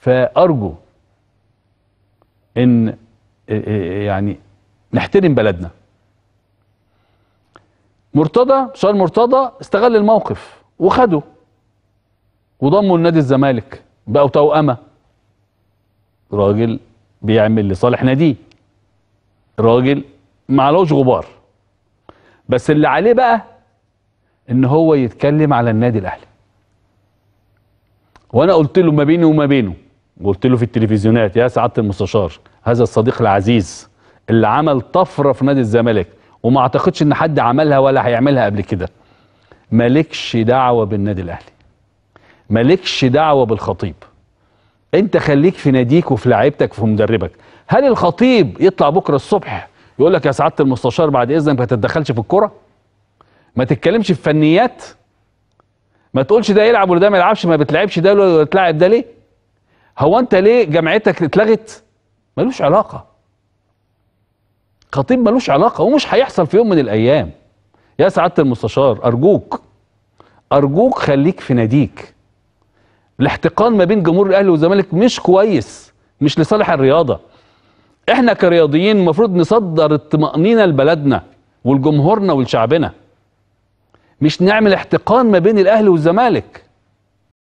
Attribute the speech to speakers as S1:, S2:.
S1: فأرجو إن يعني نحترم بلدنا مرتضى سؤال مرتضى استغل الموقف وخده وضموا لنادي الزمالك بقوا توأمة راجل بيعمل لصالح ناديه راجل معلوش غبار بس اللي عليه بقى ان هو يتكلم على النادي الاهلي وانا قلت له ما بيني وما بينه قلت له في التلفزيونات يا سعاده المستشار هذا الصديق العزيز اللي عمل طفره في نادي الزمالك وما اعتقدش ان حد عملها ولا هيعملها قبل كده مالكش دعوه بالنادي الاهلي مالكش دعوه بالخطيب انت خليك في ناديك وفي لعيبتك وفي مدربك هل الخطيب يطلع بكره الصبح يقول لك يا سعاده المستشار بعد اذنك ما تتدخلش في الكوره ما تتكلمش في فنيات ما تقولش ده يلعب ولا ده ما يلعبش ما بتلعبش ده ولا تلعب ده ليه هو انت ليه جامعتك اتلغت ملوش علاقه خطيب ملوش علاقه ومش هيحصل في يوم من الايام يا سعاده المستشار ارجوك ارجوك خليك في ناديك الاحتقان ما بين جمهور الاهلي والزمالك مش كويس مش لصالح الرياضه احنا كرياضيين المفروض نصدر الطمانينه لبلدنا ولجمهورنا ولشعبنا مش نعمل احتقان ما بين الاهلي والزمالك